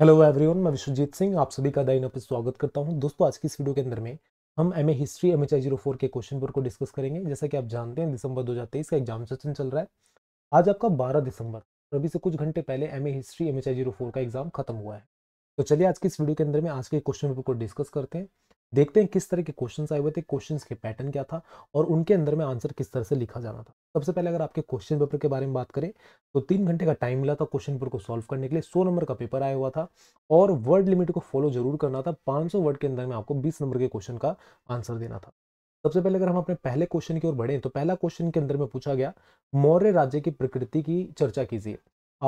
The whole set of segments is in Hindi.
हेलो एवरीवन मैं विश्वजीत सिंह आप सभी का दाइन पर स्वागत करता हूं दोस्तों आज की इस वीडियो के अंदर में हम M A history M H I zero four के क्वेश्चन पेपर को डिस्कस करेंगे जैसा कि आप जानते हैं दिसंबर दो हज़ार तेईस का एग्जाम सेशन चल रहा है आज आपका बारह दिसंबर अभी से कुछ घंटे पहले M A history M H I zero four का एग्जाम खत्म हुआ है तो चलिए आज की इस वीडियो के अंदर में आज के क्वेश्चन पेपर को डिस्कस करते हैं देखते हैं किस तरह के क्वेश्चन आए हुए थे क्वेश्चन के पैटर्न क्या था और उनके अंदर में आंसर किस तरह से लिखा जाना था सबसे पहले अगर आपके क्वेश्चन पेपर के बारे में बात करें तो तीन घंटे का टाइम मिला था क्वेश्चन पेपर को सॉल्व करने के लिए सौ नंबर का पेपर आया हुआ था और वर्ड लिमिट को फॉलो जरूर करना था 500 वर्ड के अंदर में आपको बीस नंबर के क्वेश्चन का आंसर देना था सबसे पहले अगर हम अपने पहले क्वेश्चन की ओर बढ़े तो पहला क्वेश्चन के अंदर में पूछा गया मौर्य राज्य की प्रकृति की चर्चा कीजिए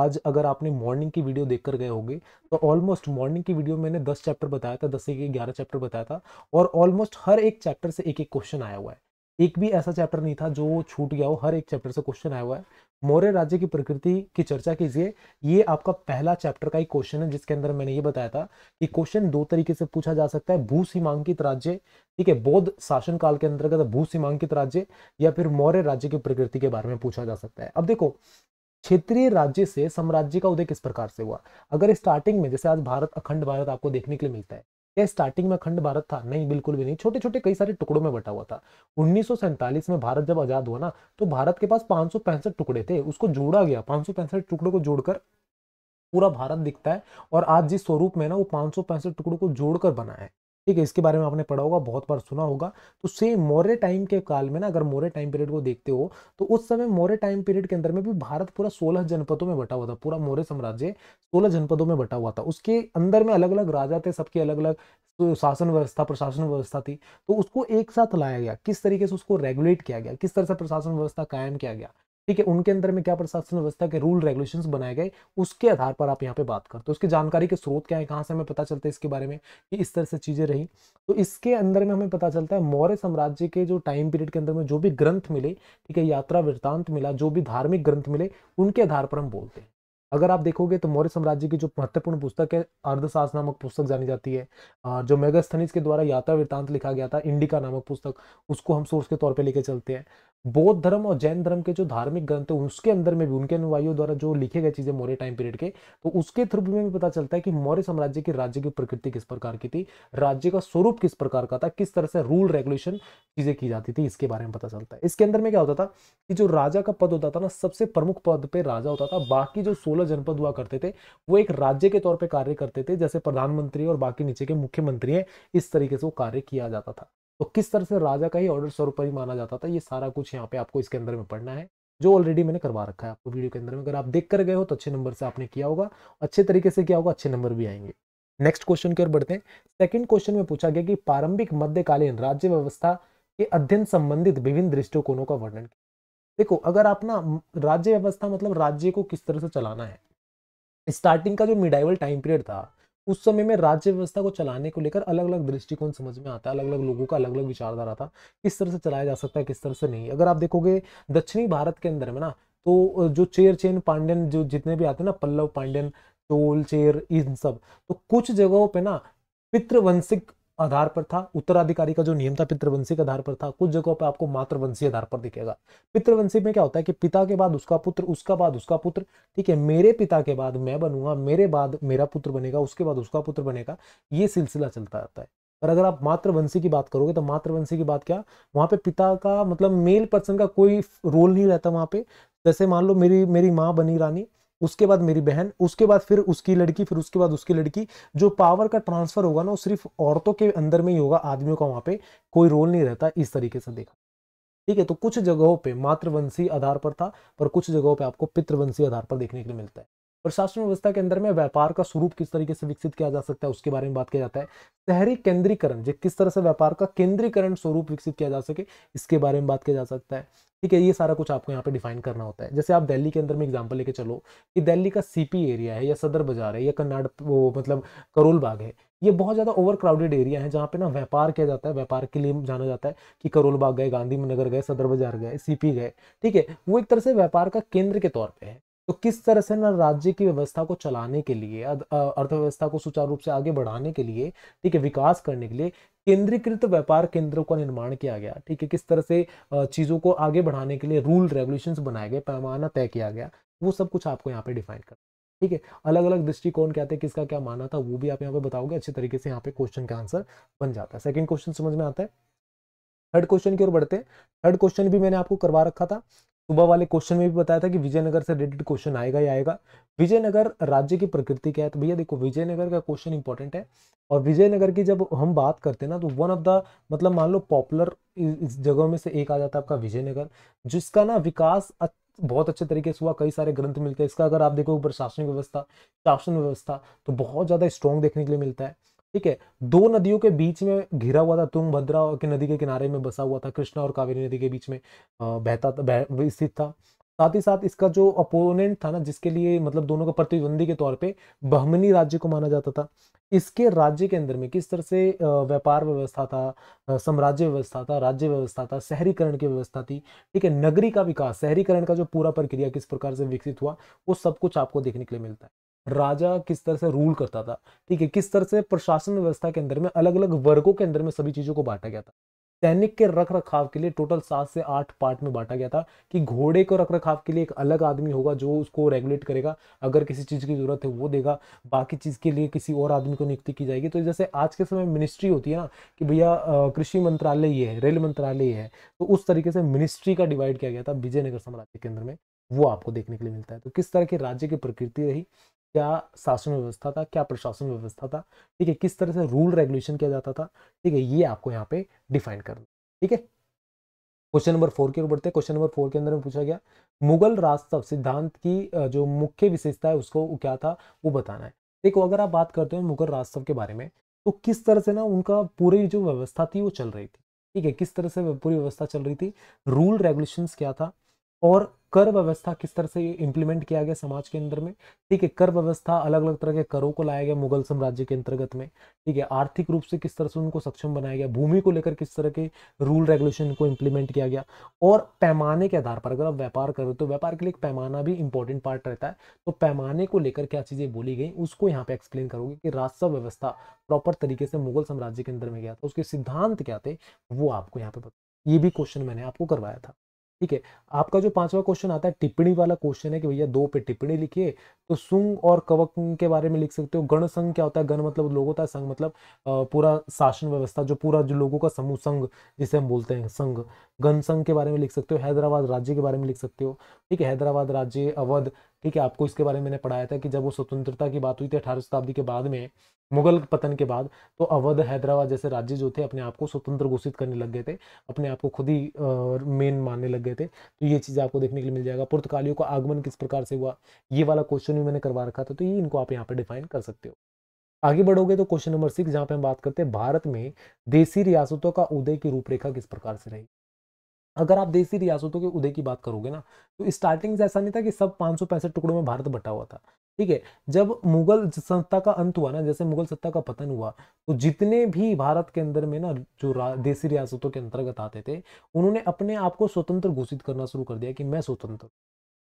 आज अगर आपने मॉर्निंग की वीडियो देखकर गए होंगे तो ऑलमोस्ट मॉर्निंग की वीडियो में मैंने दस चैप्टर बताया था दस से ग्यारह चैप्टर बताया था और ऑलमोस्ट हर एक चैप्टर से एक एक क्वेश्चन आया हुआ है एक भी ऐसा चैप्टर नहीं था जो छूट गया हो हर एक चैप्टर से क्वेश्चन आया हुआ है मौर्य राज्य की प्रकृति की चर्चा कीजिए ये आपका पहला चैप्टर का ही क्वेश्चन है जिसके अंदर मैंने ये बताया था कि क्वेश्चन दो तरीके से पूछा जा सकता है भू सीमांकित राज्य ठीक है बौद्ध शासन काल के अंतर्गत भू सीमांकित राज्य या फिर मौर्य राज्य की प्रकृति के बारे में पूछा जा सकता है अब देखो क्षेत्रीय राज्य से साम्राज्य का उदय किस प्रकार से हुआ अगर स्टार्टिंग में जैसे आज भारत अखंड भारत आपको देखने के लिए मिलता है क्या स्टार्टिंग में अखंड भारत था नहीं बिल्कुल भी नहीं छोटे छोटे कई सारे टुकड़ों में बटा हुआ था उन्नीस में भारत जब आजाद हुआ ना तो भारत के पास पांच टुकड़े थे उसको जोड़ा गया पांच टुकड़ों को जोड़कर पूरा भारत दिखता है और आज जिस स्वरूप में ना वो पांच टुकड़ों को जोड़कर बना है ठीक है इसके बारे में आपने पढ़ा होगा बहुत बार सुना होगा तो सेम मौर्य टाइम के काल में ना अगर मौर्य टाइम पीरियड को देखते हो तो उस समय मौर्य टाइम पीरियड के अंदर में भी भारत पूरा सोलह जनपदों में बटा हुआ था पूरा मौर्य साम्राज्य सोलह जनपदों में बटा हुआ था उसके अंदर में अलग अलग राजा थे सबके अलग अलग शासन व्यवस्था प्रशासन व्यवस्था थी तो उसको एक साथ लाया गया किस तरीके से उसको रेगुलेट किया गया किस तरह से प्रशासन व्यवस्था कायम किया गया ठीक है उनके अंदर में क्या प्रशासन व्यवस्था के रूल रेगुलेशंस बनाए गए उसके आधार पर आप यहाँ पे बात करते हो उसकी जानकारी के स्रोत क्या है कहाँ से हमें पता चलता है इसके बारे में कि इस तरह से चीज़ें रही तो इसके अंदर में हमें पता चलता है मौर्य साम्राज्य के जो टाइम पीरियड के अंदर में जो भी ग्रंथ मिले ठीक है यात्रा वृत्तांत मिला जो भी धार्मिक ग्रंथ मिले उनके आधार पर हम बोलते हैं अगर आप देखोगे तो मौर्य साम्राज्य की जो महत्वपूर्ण पुस्तक है अर्धशास नामक पुस्तक जानी जाती है जो मेगास्थनीज के द्वारा यात्रा वृत्तांत लिखा गया था इंडिका नामक पुस्तक उसको हम सोर्स के तौर पे लेके चलते हैं बौद्ध धर्म और जैन धर्म के जो धार्मिक ग्रंथ है उसके अंदर में भी उनके अनुवायों द्वारा जो लिखे गए चीजें मौर्य टाइम पीरियड के तो उसके थ्रू में भी पता चलता है कि मौर्य साम्राज्य के राज्य की प्रकृति किस प्रकार की थी राज्य का स्वरूप किस प्रकार का था किस तरह से रूल रेगुलेशन चीजें की जाती थी इसके बारे में पता चलता है इसके अंदर में क्या होता था कि जो राजा का पद होता था ना सबसे प्रमुख पद पर राजा होता था बाकी जो सोलह जनपद हुआ करते थे वो एक राज्य के तौर पर कार्य करते थे जैसे प्रधानमंत्री और बाकी नीचे के मुख्यमंत्री हैं इस तरीके से वो कार्य किया जाता था तो किस तरह से राजा का ही ऑर्डर स्वरूपर ही माना जाता था ये सारा कुछ यहाँ पे आपको इसके अंदर में पढ़ना है जो ऑलरेडी मैंने करवा रखा है आपको वीडियो के अंदर में अगर आप देख कर गए हो तो अच्छे नंबर से आपने किया होगा अच्छे तरीके से किया होगा अच्छे नंबर भी आएंगे नेक्स्ट क्वेश्चन की ओर बढ़ते हैं सेकंड क्वेश्चन में पूछा गया कि प्रारंभिक मध्यकालीन राज्य व्यवस्था के अध्ययन संबंधित विभिन्न दृष्टिकोणों का वर्णन देखो अगर आप ना राज्य व्यवस्था मतलब राज्य को किस तरह से चलाना है स्टार्टिंग का जो मिडाइवल टाइम पीरियड था उस समय में राज्य व्यवस्था को चलाने को लेकर अलग अलग दृष्टिकोण समझ में आता है अलग अलग लोगों का अलग अलग विचारधारा था किस तरह से चलाया जा सकता है किस तरह से नहीं अगर आप देखोगे दक्षिणी भारत के अंदर में ना तो जो चेर चेन पांडन जो जितने भी आते हैं ना पल्लव पांड्यन टोल चेर इन सब तो कुछ जगहों पर ना पितृवंशिक आधार पर था उत्तराधिकारी का जो नियम था पितृवंशी के आधार पर था कुछ जगहों पर आपको मातृवंशी आधार पर दिखेगा पितृवंशी में क्या होता है कि पिता के बाद उसका पुत्र उसका बाद उसका पुत्र ठीक है मेरे पिता के बाद मैं बनूंगा मेरे बाद मेरा पुत्र बनेगा उसके बाद उसका पुत्र बनेगा ये सिलसिला चलता रहता है पर अगर आप मातृवंशी की बात करोगे तो मातृवंशी की बात क्या वहाँ पे पिता का मतलब मेल पर्सन का कोई रोल नहीं रहता वहां पे जैसे मान लो मेरी मेरी माँ बनी रानी उसके बाद मेरी बहन उसके बाद फिर उसकी लड़की फिर उसके बाद उसकी लड़की जो पावर का ट्रांसफर होगा ना वो सिर्फ औरतों के अंदर में ही होगा आदमियों का वहां पे कोई रोल नहीं रहता इस तरीके से देखा ठीक है तो कुछ जगहों पे मातृवंशी आधार पर था पर कुछ जगहों पे आपको पितृवंशी आधार पर देखने के लिए मिलता है प्रशासन शासन व्यवस्था के अंदर में व्यापार का स्वरूप किस तरीके से विकसित किया जा सकता है उसके बारे में बात किया जाता है शहरी केंद्रीकरण जो किस तरह से व्यापार का केंद्रीकरण स्वरूप विकसित किया जा सके इसके बारे में बात किया जा सकता है ठीक है ये सारा कुछ आपको यहाँ पे डिफाइन करना होता है जैसे आप दिल्ली के अंदर में एग्जांपल लेके चलो कि दिल्ली का सीपी एरिया है या सदर बाजार है या कन्नाड वो मतलब करोल बाग है ये बहुत ज़्यादा ओवर क्राउडेड एरिया है जहाँ पे ना व्यापार किया जाता है व्यापार के लिए जाना जाता है कि करोल बाग गए गांधी नगर गए सदर बाजार गए सीपी गए ठीक है वो एक तरह से व्यापार का केंद्र के तौर पर है तो किस तरह से ना राज्य की व्यवस्था को चलाने के लिए अर्थव्यवस्था को सुचारू रूप से आगे बढ़ाने के लिए ठीक है विकास करने के लिए केंद्रीकृत व्यापार केंद्रों का निर्माण किया गया ठीक है किस तरह से चीज़ों को आगे बढ़ाने के लिए रूल रेगुलेशन बनाए गए पैमाना तय किया गया वो सब कुछ आपको यहाँ पे डिफाइन कर ठीक है अलग अलग दृष्टिकोण क्या थे किसका क्या माना था वो भी आप यहाँ पे बताओगे अच्छे तरीके से यहाँ पे क्वेश्चन का आंसर बन जाता है सेकेंड क्वेश्चन समझ में आता है थर्ड क्वेश्चन की ओर बढ़ते हैं थर्ड क्वेश्चन भी मैंने आपको करवा रखा था सुबह वाले क्वेश्चन में भी बताया था कि विजयनगर से रिलेटेड क्वेश्चन आएगा या आएगा विजयनगर राज्य की प्रकृति क्या है तो भैया देखो विजयनगर का क्वेश्चन इंपॉर्टेंट है और विजयनगर की जब हम बात करते हैं ना तो वन ऑफ द मतलब मान लो पॉपुलर इस जगह में से एक आ जाता है आपका विजयनगर जिसका ना विकास बहुत अच्छे तरीके से हुआ कई सारे ग्रंथ मिलते हैं इसका अगर आप देखो प्रशासनिक व्यवस्था शासन व्यवस्था तो बहुत ज़्यादा स्ट्रॉन्ग देखने के लिए मिलता है ठीक है दो नदियों के बीच में घिरा हुआ था तुंगभद्रा की नदी के किनारे में बसा हुआ था कृष्णा और कावेरी नदी के बीच में बहता स्थित था साथ ही साथ इसका जो अपोनेंट था ना जिसके लिए मतलब दोनों का प्रतिद्वंदी के तौर पे बहमनी राज्य को माना जाता था इसके राज्य के अंदर में किस तरह से व्यापार व्यवस्था था साम्राज्य व्यवस्था था राज्य व्यवस्था था शहरीकरण की व्यवस्था थी ठीक है नगरी का विकास शहरीकरण का जो पूरा प्रक्रिया किस प्रकार से विकसित हुआ वो सब कुछ आपको देखने के लिए मिलता है राजा किस तरह से रूल करता था ठीक है किस तरह से प्रशासन व्यवस्था के अंदर में अलग अलग वर्गों के अंदर में सभी चीजों को बांटा गया था सैनिक के रख रखाव के लिए टोटल सात से आठ पार्ट में बांटा गया था कि घोड़े को रख रखाव के लिए एक अलग आदमी होगा जो उसको रेगुलेट करेगा अगर किसी चीज़ की ज़रूरत है वो देगा बाकी चीज़ के लिए किसी और आदमी को नियुक्ति की जाएगी तो जैसे आज के समय मिनिस्ट्री होती है ना कि भैया कृषि मंत्रालय ये है रेल मंत्रालय ये है तो उस तरीके से मिनिस्ट्री का डिवाइड किया गया था विजयनगर साम्राज्य के अंदर में वो आपको देखने के लिए मिलता है तो किस तरह की राज्य की प्रकृति रही क्या शासन व्यवस्था था क्या प्रशासन व्यवस्था था ठीक है किस तरह से रूल रेगुलेशन किया जाता था ठीक है ये आपको यहाँ पे डिफाइन करना ठीक है क्वेश्चन नंबर फोर की ओर बढ़ते हैं क्वेश्चन नंबर फोर के अंदर में पूछा गया मुगल राजस्व सिद्धांत की जो मुख्य विशेषता है उसको क्या था वो बताना है देखो अगर आप बात करते हो मुगल राजस्व के बारे में तो किस तरह से ना उनका पूरी जो व्यवस्था थी वो चल रही थी ठीक है किस तरह से पूरी व्यवस्था चल रही थी रूल रेगुलेशंस क्या था और कर व्यवस्था किस तरह से इंप्लीमेंट इम्प्लीमेंट किया गया समाज के अंदर में ठीक है कर व्यवस्था अलग अलग तरह के करों को लाया गया मुगल साम्राज्य के अंतर्गत में ठीक है आर्थिक रूप से किस तरह से उनको सक्षम बनाया गया भूमि को लेकर किस तरह के रूल रेगुलेशन को इम्प्लीमेंट किया गया और पैमाने के आधार पर अगर आप व्यापार कर रहे हो तो व्यापार के लिए पैमाना भी इंपॉर्टेंट पार्ट रहता है तो पैमाने को लेकर क्या चीज़ें बोली गई उसको यहाँ पे एक्सप्लेन करोगे कि राजस्व व्यवस्था प्रॉपर तरीके से मुगल साम्राज्य के अंदर में गया था उसके सिद्धांत क्या थे वो आपको यहाँ पे ये भी क्वेश्चन मैंने आपको करवाया था ठीक है आपका जो पांचवा क्वेश्चन आता है टिप्पणी वाला क्वेश्चन है कि भैया दो पे टिप्पणी लिखिए तो सुंग और कवक के बारे में लिख सकते हो गण संघ क्या होता है गण मतलब लोग होता है संघ मतलब पूरा शासन व्यवस्था जो पूरा जो लोगों का समूह संघ जिसे हम बोलते हैं संघ गण संघ के बारे में लिख सकते हो हैदराबाद राज्य के बारे में लिख सकते हो ठीक है हैदराबाद राज्य अवध ठीक है आपको इसके बारे में मैंने पढ़ाया था कि जब वो स्वतंत्रता की बात हुई थी अठारह शताब्दी के बाद में मुगल पतन के बाद तो अवध हैदराबाद जैसे राज्य जो थे अपने आप को स्वतंत्र घोषित करने लग गए थे अपने आप को खुद ही मेन मानने लग गए थे तो ये चीज़ आपको देखने के लिए मिल जाएगा पुर्तगालियों का आगमन किस प्रकार से हुआ ये वाला क्वेश्चन भी मैंने करवा रखा था तो ये इनको आप यहाँ पर डिफाइन कर सकते हो आगे बढ़ोगे तो क्वेश्चन नंबर सिक्स जहाँ पे हम बात करते हैं भारत में देसी रियासतों का उदय की रूपरेखा किस प्रकार से रही अगर आप देसी रियासतों के उदय की बात करोगे ना तो स्टार्टिंग से ऐसा नहीं था कि सब पाँच टुकड़ों में भारत बटा हुआ था ठीक है जब मुगल सत्ता का अंत हुआ ना जैसे मुगल सत्ता का पतन हुआ तो जितने भी भारत के अंदर में ना जो देसी रियासतों के अंतर्गत आते थे उन्होंने अपने आप को स्वतंत्र घोषित करना शुरू कर दिया कि मैं स्वतंत्र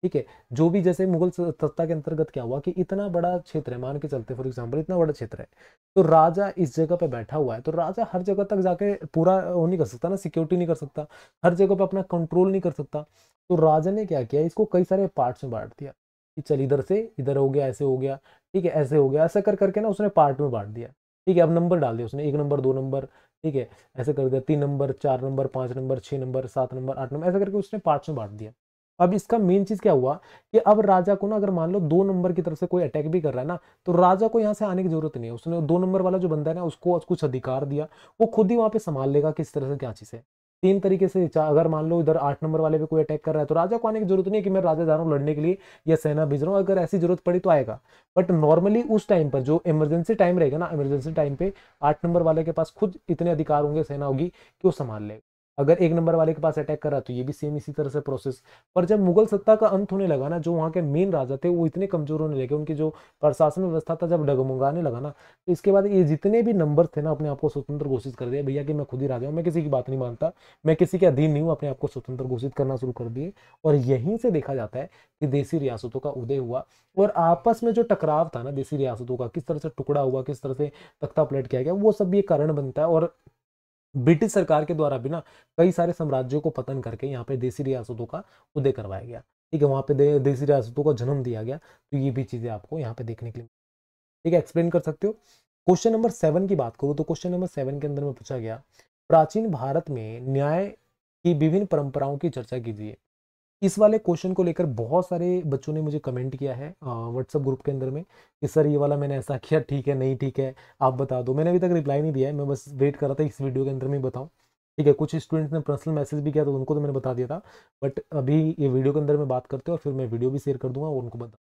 ठीक है जो भी जैसे मुगल सत्ता के अंतर्गत क्या हुआ कि इतना बड़ा क्षेत्र है मान के चलते फॉर एग्जाम्पल इतना बड़ा क्षेत्र है तो राजा इस जगह पे बैठा हुआ है तो राजा हर जगह तक जाके पूरा वो नहीं कर सकता ना सिक्योरिटी नहीं कर सकता हर जगह पे अपना कंट्रोल नहीं कर सकता तो राजा ने क्या किया इसको कई सारे पार्ट्स में बांट दिया कि चल इधर से इधर हो गया ऐसे हो गया ठीक है ऐसे हो गया ऐसा कर करके ना उसने पार्ट में बांट दिया ठीक है अब नंबर डाल दिया उसने एक नंबर दो नंबर ठीक है ऐसे कर दिया तीन नंबर चार नंबर पाँच नंबर छः नंबर सात नंबर आठ नंबर ऐसा करके उसने पार्ट्स में बांट दिया अब इसका मेन चीज क्या हुआ कि अब राजा को ना अगर मान लो दो नंबर की तरफ से कोई अटैक भी कर रहा है ना तो राजा को यहाँ से आने की जरूरत नहीं है उसने दो नंबर वाला जो बंदा है ना उसको कुछ अधिकार दिया वो खुद ही वहां पे संभाल लेगा किस तरह से क्या चीज है तीन तरीके से अगर मान लो इधर आठ नंबर वाले पे कोई अटैक कर रहा है तो राजा को आने की जरूरत नहीं है कि मैं राजा जा रहा हूँ लड़ने के लिए या सेना भेज रहा हूँ अगर ऐसी जरूरत पड़ी तो आएगा बट नॉर्मली उस टाइम पर जो इमरजेंसी टाइम रहेगा ना इमरजेंसी टाइम पे आठ नंबर वाले के पास खुद इतने अधिकार होंगे सेना होगी कि वो संभाल लेगा अगर एक नंबर वाले के पास अटैक कर रहा तो ये भी सेम इसी तरह से प्रोसेस पर जब मुगल सत्ता का अंत होने लगा ना जो वहाँ के मेन राजा थे वो इतने कमजोर होने लगे उनकी जो प्रशासन व्यवस्था था जब डगमगाने लगा ना तो इसके बाद ये जितने भी नंबर थे ना अपने आप को स्वतंत्र घोषित कर दिया भैया कि मैं खुद ही राजा हूँ मैं किसी की बात नहीं मानता मैं किसी के अधीन नहीं हूँ अपने आप को स्वतंत्र घोषित करना शुरू कर दिए और यहीं से देखा जाता है कि देसी रियासतों का उदय हुआ और आपस में जो टकराव था ना देसी रियासतों का किस तरह से टुकड़ा हुआ किस तरह से तख्ता पलट किया गया वो सब भी एक कारण बनता है और ब्रिटिश सरकार के द्वारा भी ना कई सारे साम्राज्यों को पतन करके यहाँ पे देसी रियासतों का उदय करवाया गया ठीक है वहाँ पे दे, देसी रियासतों का जन्म दिया गया तो ये भी चीज़ें आपको यहाँ पे देखने के लिए ठीक है एक्सप्लेन कर सकते हो क्वेश्चन नंबर सेवन की बात करूँ तो क्वेश्चन नंबर सेवन के अंदर में पूछा गया प्राचीन भारत में न्याय की विभिन्न परंपराओं की चर्चा कीजिए इस वाले क्वेश्चन को लेकर बहुत सारे बच्चों ने मुझे कमेंट किया है व्हाट्सअप ग्रुप के अंदर में कि सर ये वाला मैंने ऐसा किया ठीक है नहीं ठीक है आप बता दो मैंने अभी तक रिप्लाई नहीं दिया है मैं बस वेट कर रहा था इस वीडियो के अंदर में बताऊँ ठीक है कुछ स्टूडेंट्स ने पर्सनल मैसेज भी किया तो उनको तो मैंने बता दिया था बट अभी ये वीडियो के अंदर में बात करते हैं और फिर मैं वीडियो भी शेयर कर दूंगा और उनको बता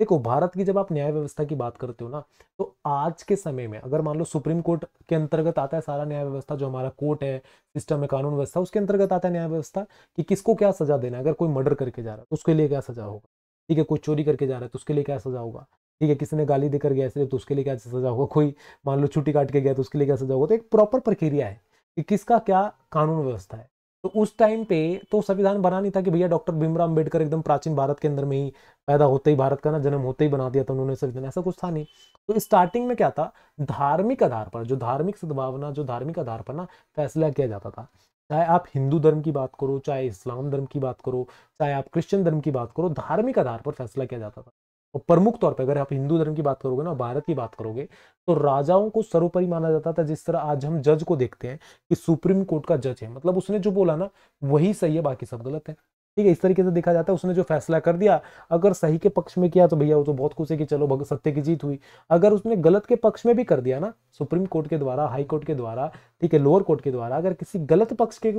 देखो भारत की जब आप न्याय व्यवस्था की बात करते हो ना तो आज के समय में अगर मान लो सुप्रीम कोर्ट के अंतर्गत आता है सारा न्याय व्यवस्था जो हमारा कोर्ट है सिस्टम है कानून व्यवस्था उसके अंतर्गत आता है न्याय व्यवस्था कि किसको क्या सजा देना है अगर कोई मर्डर करके जा रहा है तो उसके लिए क्या सजा होगा ठीक है कोई चोरी करके जा रहा है तो उसके लिए क्या सजा होगा ठीक है किसी ने गाली देकर गया इसलिए तो उसके लिए क्या सजा होगा कोई मान लो छुट्टी काट के गया तो उसके लिए क्या सजा होगा तो एक प्रॉपर प्रक्रिया है कि किसका क्या कानून व्यवस्था है तो उस टाइम पे तो संविधान बना नहीं था कि भैया डॉक्टर भीमराव अम्बेडकर एकदम प्राचीन भारत के अंदर में ही पैदा होते ही भारत का ना जन्म होते ही बना दिया था उन्होंने संविधान ऐसा कुछ था नहीं तो स्टार्टिंग में क्या था धार्मिक आधार पर जो धार्मिक सद्भावना जो धार्मिक आधार पर ना फैसला किया जाता था चाहे आप हिंदू धर्म की बात करो चाहे इस्लाम धर्म की बात करो चाहे आप क्रिश्चियन धर्म की बात करो धार्मिक आधार पर फैसला किया जाता था और प्रमुख तौर पर अगर आप हिंदू धर्म की बात करोगे ना भारत की बात करोगे तो राजाओं को सर्वोपरि माना जाता था जिस तरह आज हम जज को देखते हैं कि सुप्रीम कोर्ट का जज है मतलब उसने जो बोला ना वही सही है बाकी सब गलत है ठीक है इस तरीके से देखा जाता है उसने जो फैसला कर दिया अगर सही के पक्ष में किया तो भैया वो तो बहुत खुश है कि चलो सत्य की जीत हुई अगर उसने गलत के पक्ष में भी कर दिया ना सुप्रीम कोर्ट के द्वारा हाई कोर्ट के द्वारा ठीक है लोअर कोर्ट के द्वारा अगर किसी गलत पक्ष के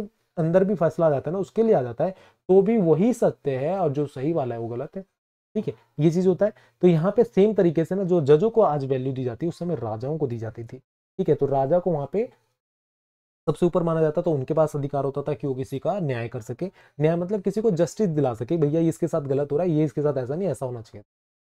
अंदर भी फैसला आ जाता है ना उसके लिए आ जाता है तो भी वही सत्य है और जो सही वाला है वो गलत है ठीक है ये चीज होता है तो यहाँ पे सेम तरीके से ना जो जजों को आज वैल्यू दी जाती है उस समय राजाओं को दी जाती थी ठीक है तो राजा को वहाँ पे सबसे ऊपर माना जाता तो उनके पास अधिकार होता था कि वो किसी का न्याय कर सके न्याय मतलब किसी को जस्टिस दिला सके भैया इसके साथ गलत हो रहा है ये इसके साथ ऐसा नहीं ऐसा होना चाहिए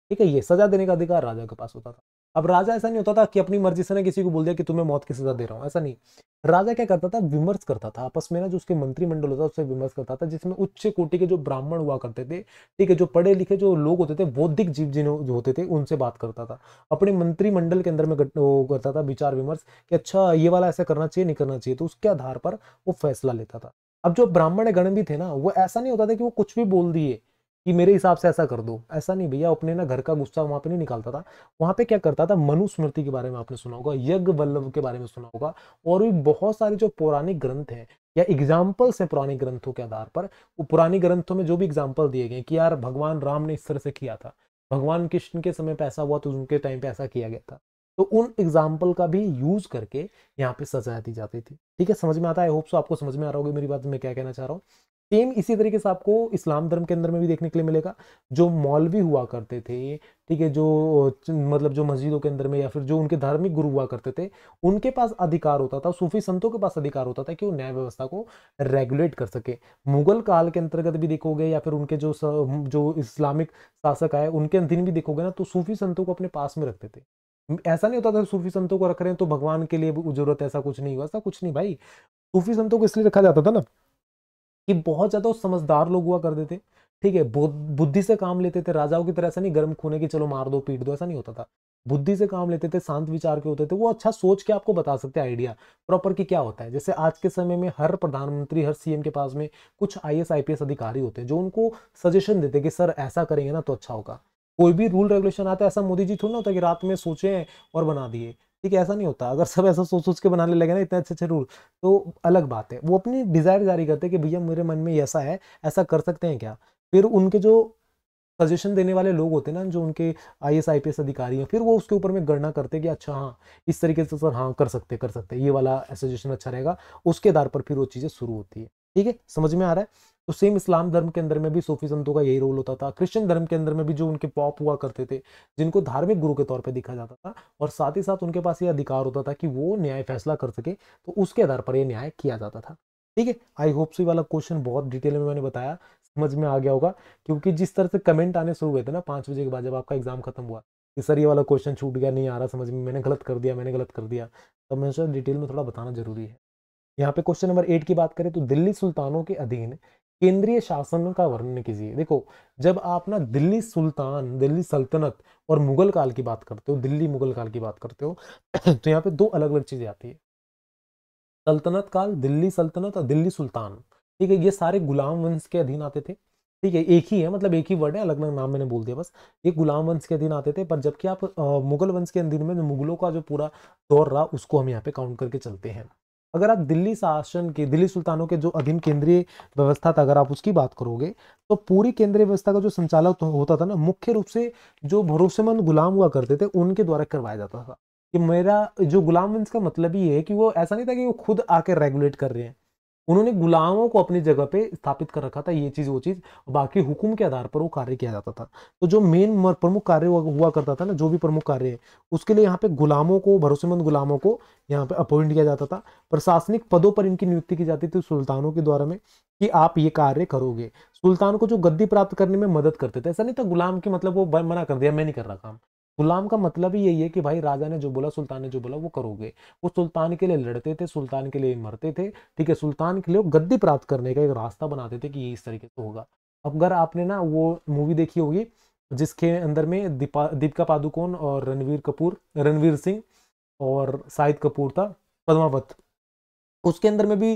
ठीक है ये सजा देने का अधिकार राजा के पास होता था अब राजा ऐसा नहीं होता था कि अपनी मर्जी से ना किसी को बोल दिया कि तुम्हें मौत की सजा दे रहा हूँ ऐसा नहीं राजा क्या करता था विमर्श करता था आपस में ना जो उसके मंत्रिमंडल होता था उससे विमर्श करता था जिसमें उच्च कोटि के जो ब्राह्मण हुआ करते थे ठीक है जो पढ़े लिखे जो लोग होते थे बौद्धिक जीव जिन जो होते थे उनसे बात करता था अपने मंत्रिमंडल के अंदर में वो करता था विचार विमर्श कि अच्छा ये वाला ऐसा करना चाहिए नहीं करना चाहिए तो उसके आधार पर वो फैसला लेता था अब जो ब्राह्मण गण भी थे ना वो ऐसा नहीं होता था कि वो कुछ भी बोल दिए कि मेरे हिसाब से ऐसा कर दो ऐसा नहीं भैया अपने ना घर का गुस्सा वहां पे नहीं निकालता था वहां पे क्या करता था मनुस्मृति के बारे में आपने सुना होगा यज्ञ वल्लभ के बारे में सुना होगा और भी बहुत सारे जो पौराणिक ग्रंथ है या एग्जाम्पल्स हैं पुराने ग्रंथों के आधार पर वो पुराने ग्रंथों में जो भी एग्जाम्पल दिए गए कि यार भगवान राम ने इस तरह से किया था भगवान कृष्ण के समय पे ऐसा हुआ तो उनके टाइम पे ऐसा किया गया था तो उन एग्जाम्पल का भी यूज करके यहाँ पे सजा दी जाती थी ठीक है समझ में आता है आई होप सो आपको समझ में आ रहा होगी मेरी बात मैं क्या कहना चाह रहा हूँ सेम इसी तरीके से आपको इस्लाम धर्म के अंदर में भी देखने के लिए मिलेगा जो मौलवी हुआ करते थे ठीक है जो मतलब जो मस्जिदों के अंदर में या फिर जो उनके धार्मिक गुरु हुआ करते थे उनके पास अधिकार होता था सूफी संतों के पास अधिकार होता था कि वो न्याय व्यवस्था को रेगुलेट कर सके मुगल काल के अंतर्गत भी देखोगे या फिर उनके जो स, जो इस्लामिक शासक आए उनके अधीन भी देखोगे ना तो सूफी संतों को अपने पास में रखते थे ऐसा नहीं होता था सूफी संतों को रख रहे हैं तो भगवान के लिए जरूरत ऐसा कुछ नहीं हुआ ऐसा कुछ नहीं भाई सूफी संतों को इसलिए रखा जाता था ना कि बहुत ज़्यादा समझदार लोग हुआ करते थे ठीक है बुद्धि से काम लेते थे राजाओं की तरह ऐसा नहीं गर्म खूने की चलो मार दो पीट दो ऐसा नहीं होता था बुद्धि से काम लेते थे शांत विचार के होते थे वो अच्छा सोच के आपको बता सकते हैं आइडिया प्रॉपर कि क्या होता है जैसे आज के समय में हर प्रधानमंत्री हर सीएम के पास में कुछ आईएएस आईपीएस अधिकारी होते हैं जो उनको सजेशन देते हैं कि सर ऐसा करेंगे ना तो अच्छा होगा कोई भी रूल रेगुलेशन आता है ऐसा मोदी जी थोड़ा ना होता कि रात में सोचे और बना दिए ठीक है ऐसा नहीं होता अगर सब ऐसा सोच सोच के बनाने लगे ना इतने अच्छे अच्छे रूल तो अलग बात है वो अपनी डिज़ायर जारी करते हैं कि भैया मेरे मन में ऐसा है ऐसा कर सकते हैं क्या फिर उनके जो सजेशन देने वाले लोग होते हैं ना जो उनके I S I P S अधिकारी हैं फिर वो उसके ऊपर में गणना करते हैं कि अच्छा हाँ इस तरीके से सर हाँ कर सकते कर सकते ये वाला सजेशन अच्छा रहेगा उसके आधार पर फिर वो चीज़ें शुरू होती है ठीक है समझ में आ रहा है तो सेम इस्लाम धर्म के अंदर में भी सूफी संतों का यही रोल होता था क्रिश्चियन धर्म के अंदर में भी जो उनके पॉप हुआ करते थे जिनको धार्मिक गुरु के तौर पर देखा जाता था और साथ ही साथ उनके पास ये अधिकार होता था कि वो न्याय फैसला कर सके तो उसके आधार पर यह न्याय किया जाता था ठीक है आई होप सी वाला क्वेश्चन बहुत डिटेल में मैंने बताया समझ में आ गया होगा क्योंकि जिस तरह से कमेंट आने शुरू हुए थे ना पांच बजे के बाद जब आपका एग्जाम खत्म हुआ कि सर ये वाला क्वेश्चन छूट गया नहीं आ रहा समझ में मैंने गलत कर दिया मैंने गलत कर दिया तो मैंने डिटेल में थोड़ा बताना जरूरी है यहाँ पे क्वेश्चन नंबर एट की बात करें तो दिल्ली सुल्तानों के अधीन केंद्रीय शासन का वर्णन कीजिए देखो जब आप ना दिल्ली सुल्तान दिल्ली सल्तनत और मुगल काल की बात करते हो दिल्ली मुगल काल की बात करते हो तो यहाँ पे दो अलग अलग चीज़ें आती है सल्तनत काल दिल्ली सल्तनत और दिल्ली सुल्तान ठीक है ये सारे गुलाम वंश के अधीन आते थे ठीक है एक ही है मतलब एक ही वर्ड है अलग अलग नाम मैंने बोल दिया बस ये गुलाम वंश के अधीन आते थे पर जबकि आप आ, मुगल वंश के अधीन में मुगलों का जो पूरा दौर रहा उसको हम यहाँ पे काउंट करके चलते हैं अगर आप दिल्ली शासन के दिल्ली सुल्तानों के जो अधीन केंद्रीय व्यवस्था था अगर आप उसकी बात करोगे तो पूरी केंद्रीय व्यवस्था का जो संचालक तो होता था ना मुख्य रूप से जो भरोसेमंद गुलाम हुआ करते थे उनके द्वारा करवाया जाता था कि मेरा जो गुलाम वंश का मतलब ये है कि वो ऐसा नहीं था कि वो खुद आके रेगुलेट कर रहे हैं उन्होंने गुलामों को अपनी जगह पे स्थापित कर रखा था ये चीज़ वो चीज़ बाकी हुकुम के आधार पर वो कार्य किया जाता था तो जो मेन प्रमुख कार्य हुआ करता था ना जो भी प्रमुख कार्य है उसके लिए यहाँ पे गुलामों को भरोसेमंद गुलामों को यहाँ पे अपॉइंट किया जाता था प्रशासनिक पदों पर इनकी नियुक्ति की जाती थी सुल्तानों के द्वारा में कि आप ये कार्य करोगे सुल्तान को जो गद्दी प्राप्त करने में मदद करते थे ऐसा नहीं था गुलाम की मतलब वो मना कर दिया मैं नहीं कर रहा काम गुलाम का मतलब ही यही है कि भाई राजा ने जो बोला सुल्तान ने जो बोला वो करोगे वो सुल्तान के लिए लड़ते थे सुल्तान के लिए मरते थे ठीक है सुल्तान के लिए वो गद्दी प्राप्त करने का एक रास्ता बनाते थे कि ये इस तरीके से होगा अब अगर आपने ना वो मूवी देखी होगी जिसके अंदर में दीपा दीपिका पादुकोण और रणवीर कपूर रणवीर सिंह और शाहिद कपूर था पद्मावत उसके अंदर में भी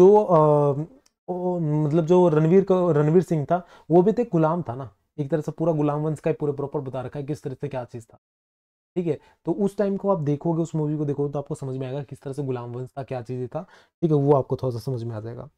जो आ, ओ, मतलब जो रणवीर रणवीर सिंह था वो भी थे गुलाम था ना एक तरह से पूरा गुलाम वंश का पूरे प्रॉपर बता रखा है किस तरह से क्या चीज़ था ठीक है तो उस टाइम को आप देखोगे उस मूवी को देखोगे तो आपको समझ में आएगा किस तरह से गुलाम वंश था क्या चीज़ था ठीक है वो आपको थोड़ा सा समझ में आ जाएगा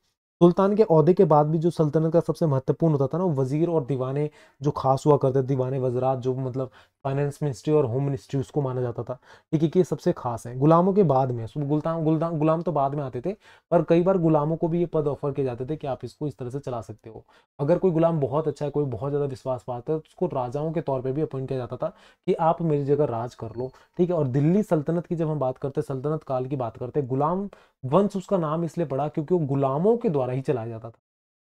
सुल्तान के अहदे के बाद भी जो सल्तनत का सबसे महत्वपूर्ण होता था ना वजीर और दीवाने जो खास हुआ करते थे दीवाने वजरात जो मतलब फाइनेंस मिनिस्ट्री और होम मिनिस्ट्री उसको माना जाता था ठीक है कि ये सबसे खास है गुलामों के बाद में गुलताम गुलदाम गुलाम तो बाद में आते थे पर कई बार गुलामों को भी ये पद ऑफर किए जाते थे कि आप इसको इस तरह से चला सकते हो अगर कोई गुलाम बहुत अच्छा है कोई बहुत ज़्यादा विश्वास पाता है तो उसको राजाओं के तौर पर भी अपॉइंट किया जाता था कि आप मेरी जगह राज कर लो ठीक है और दिल्ली सल्तनत की जब हम बात करते हैं सल्तनत काल की बात करते हैं गुलाम वंश उसका नाम इसलिए पड़ा क्योंकि वो गुलामों के द्वारा द्वारा ही चलाया जाता था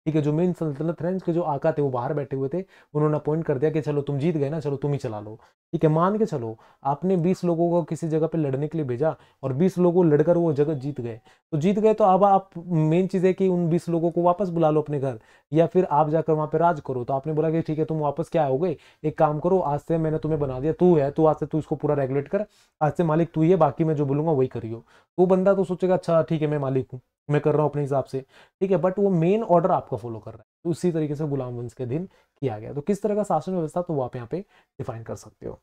ठीक है जो मेन सल्तनत फ्रेंच के जो आका थे वो बाहर बैठे हुए थे उन्होंने अपॉइंट कर दिया कि चलो तुम जीत गए ना चलो तुम ही चला लो ठीक है मान के चलो आपने 20 लोगों को किसी जगह पे लड़ने के लिए भेजा और 20 लोग लड़कर वो जगह जीत गए तो जीत गए तो अब आप मेन चीज़ है कि उन 20 लोगों को वापस बुला लो अपने घर या फिर आप जाकर वहाँ पर राज करो तो आपने बोला कि ठीक है तुम वापस क्या हो गए एक काम करो आज से मैंने तुम्हें बना दिया तू है तू आज से तू इसको पूरा रेगुलेट कर आज से मालिक तू ही है बाकी मैं जो बोलूँगा वही करियो वो तो बंदा तो सोचेगा अच्छा ठीक है मैं मालिक हूँ मैं कर रहा हूँ अपने हिसाब से ठीक है बट वो मेन ऑर्डर आपका फॉलो कर रहा है तो उसी तरीके से गुलाम वंश के दिन किया गया तो किस तरह का शासन व्यवस्था तो वो आप यहाँ पे डिफाइन कर सकते हो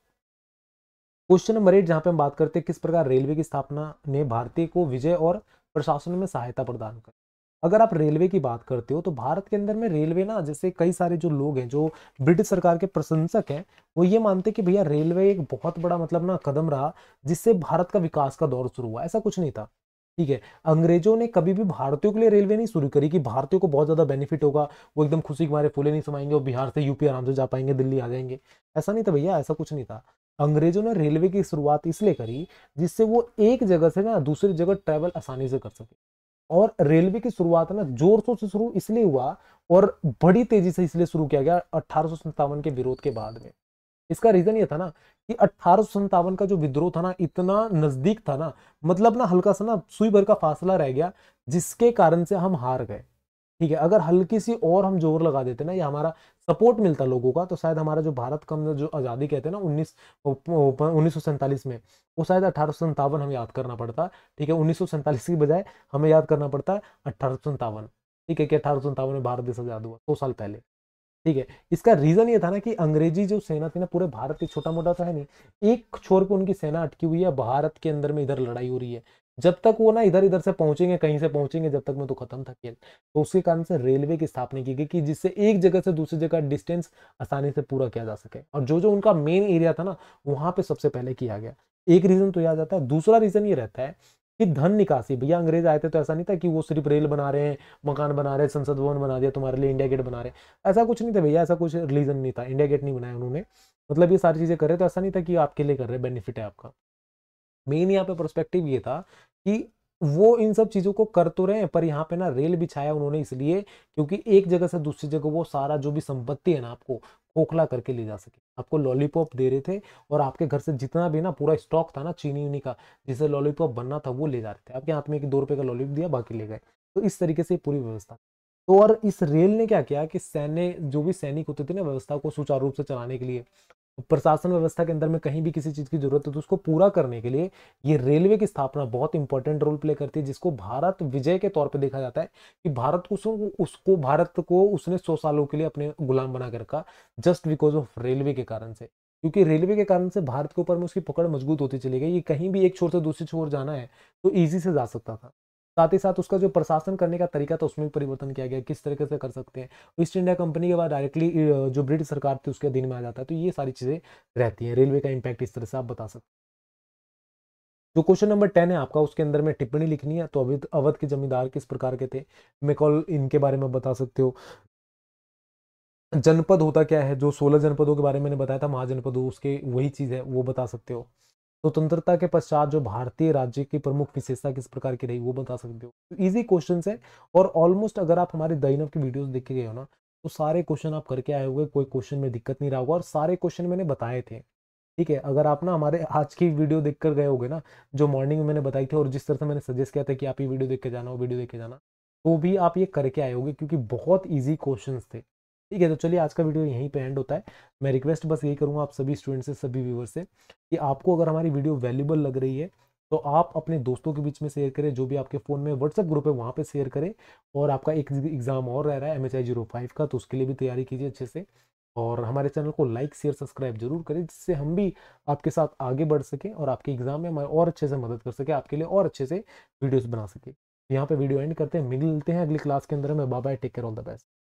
क्वेश्चन नंबर एट जहाँ पे हम बात करते हैं किस प्रकार रेलवे की स्थापना ने भारतीय को विजय और प्रशासन में सहायता प्रदान कर अगर आप रेलवे की बात करते हो तो भारत के अंदर में रेलवे ना जैसे कई सारे जो लोग हैं जो ब्रिटिश सरकार के प्रशंसक हैं वो ये मानते कि भैया रेलवे एक बहुत बड़ा मतलब ना कदम रहा जिससे भारत का विकास का दौर शुरू हुआ ऐसा कुछ नहीं था ठीक है अंग्रेजों ने कभी भी भारतीयों के लिए रेलवे नहीं शुरू करी कि भारतीयों को बहुत ज़्यादा बेनिफिट होगा वो एकदम खुशी के मारे फूले नहीं समाएंगे और बिहार से यूपी आराम से जा पाएंगे दिल्ली आ जाएंगे ऐसा नहीं था भैया ऐसा कुछ नहीं था अंग्रेजों ने रेलवे की शुरुआत इसलिए करी जिससे वो एक जगह से ना दूसरी जगह ट्रैवल आसानी से कर सके और रेलवे की शुरुआत ना जोर शोर से शुरू इसलिए हुआ और बड़ी तेजी से इसलिए शुरू किया गया अट्ठारह के विरोध के बाद में इसका रीजन ये था ना कि अट्ठारह का जो विद्रोह था ना इतना नजदीक था ना मतलब ना हल्का सा ना सुई भर का फासला रह गया जिसके कारण से हम हार गए ठीक है अगर हल्की सी और हम जोर लगा देते ना या हमारा सपोर्ट मिलता लोगों का तो शायद हमारा जो भारत कम जो आज़ादी कहते हैं ना उन्नीस उन्नीस में वो शायद अठारह हमें याद करना पड़ता ठीक है उन्नीस की बजाय हमें याद करना पड़ता है अठारह ठीक है कि अठारह में भारत देश आज़ाद हुआ दो साल पहले ठीक है इसका रीजन ये था ना कि अंग्रेजी जो सेना थी ना पूरे भारत के छोटा मोटा तो है नहीं एक छोर पे उनकी सेना अटकी हुई है भारत के अंदर में इधर लड़ाई हो रही है जब तक वो ना इधर इधर से पहुंचेंगे कहीं से पहुंचेंगे जब तक में तो खत्म था खेल तो उसके कारण से रेलवे की स्थापना की गई कि जिससे एक जगह से दूसरी जगह डिस्टेंस आसानी से पूरा किया जा सके और जो जो उनका मेन एरिया था ना वहां पे सबसे पहले किया गया एक रीजन तो याद आता है दूसरा रीजन ये रहता है कि धन निकासी भैया अंग्रेज आए थे तो ऐसा नहीं था कि वो सिर्फ रेल बना रहे हैं मकान बना रहे हैं संसद भवन बना दिया तुम्हारे लिए इंडिया गेट बना रहे हैं ऐसा कुछ नहीं था भैया ऐसा कुछ रिलीजन नहीं था इंडिया गेट नहीं बनाया उन्होंने मतलब ये सारी चीज़ें कर रहे तो ऐसा नहीं था कि आपके लिए कर रहे बेनिफिट है आपका मेन यहाँ पे परस्पेक्टिव ये था कि वो इन सब चीज़ों को कर तो रहे हैं पर यहाँ पे ना रेल बिछाया उन्होंने इसलिए क्योंकि एक जगह से दूसरी जगह वो सारा जो भी संपत्ति है ना आपको खोखला करके ले जा सके आपको लॉलीपॉप दे रहे थे और आपके घर से जितना भी ना पूरा स्टॉक था ना चीनी उनी का जिसे लॉलीपॉप बनना था वो ले जा रहे थे आपके हाथ में एक दो रुपए का लॉलीपॉप दिया बाकी ले गए तो इस तरीके से पूरी व्यवस्था तो और इस रेल ने क्या किया कि सैन्य जो भी सैनिक होते थे ना व्यवस्था को सुचारू रूप से चलाने के लिए प्रशासन व्यवस्था के अंदर में कहीं भी किसी चीज़ की जरूरत है तो उसको पूरा करने के लिए ये रेलवे की स्थापना बहुत इंपॉर्टेंट रोल प्ले करती है जिसको भारत विजय के तौर पर देखा जाता है कि भारत को उसको, भारत को उसने सौ सालों के लिए अपने गुलाम बना रखा जस्ट बिकॉज ऑफ रेलवे के कारण से क्योंकि रेलवे के कारण से भारत के ऊपर में उसकी पकड़ मजबूत होती चली गई ये कहीं भी एक छोर से दूसरे छोर जाना है तो ईजी से जा सकता था साथ ही साथ उसका जो प्रशासन करने का तरीका था उसमें परिवर्तन किया गया किस तरीके से कर सकते हैं ईस्ट इंडिया कंपनी के बाद डायरेक्टली जो ब्रिटिश सरकार थी उसके अधीन में आ जाता है तो ये सारी चीज़ें रहती हैं रेलवे का इम्पैक्ट इस तरह से आप बता सकते हैं जो क्वेश्चन नंबर टेन है आपका उसके अंदर में टिप्पणी लिखनी है तो अवध अवध के जमींदार किस प्रकार के थे मेकॉल इनके बारे में बता सकते हो जनपद होता क्या है जो सोलह जनपदों के बारे में मैंने बताया था महाजनपद उसके वही चीज़ है वो बता सकते हो स्वतंत्रता के पश्चात जो भारतीय राज्य की प्रमुख विशेषता किस प्रकार की रही वो बता सकते हो तो इजी क्वेश्चन है और ऑलमोस्ट अगर आप हमारे दैनव की वीडियोस देखे गए हो ना तो सारे क्वेश्चन आप करके आए हुए कोई क्वेश्चन में दिक्कत नहीं रहा होगा और सारे क्वेश्चन मैंने बताए थे ठीक है अगर आप ना हमारे आज की वीडियो देख कर गए हो ना जो मॉर्निंग में मैंने बताई थी और जिस तरह से मैंने सजेस्ट किया था कि आप ये वीडियो देख के जाना वीडियो देख के जाना तो भी आप ये करके आए होगे क्योंकि बहुत ईजी क्वेश्चन थे ठीक है तो चलिए आज का वीडियो यहीं पे एंड होता है मैं रिक्वेस्ट बस यही करूँगा आप सभी स्टूडेंट से सभी व्यूवर से कि आपको अगर हमारी वीडियो वैल्यूबल लग रही है तो आप अपने दोस्तों के बीच में शेयर करें जो भी आपके फ़ोन में व्हाट्सएप ग्रुप है वहाँ पर शेयर करें और आपका एक एग्ज़ाम और रह रहा है एम एच जीरो फाइव का तो उसके लिए भी तैयारी कीजिए अच्छे से और हमारे चैनल को लाइक शेयर सब्सक्राइब जरूर करें जिससे हम भी आपके साथ आगे बढ़ सकें और आपके एग्ज़ाम में हमारे और अच्छे से मदद कर सके आपके लिए और अच्छे से वीडियोज़ बना सके यहाँ पे वीडियो एंड करते हैं मिलते हैं अगली क्लास के अंदर में bye take care all the best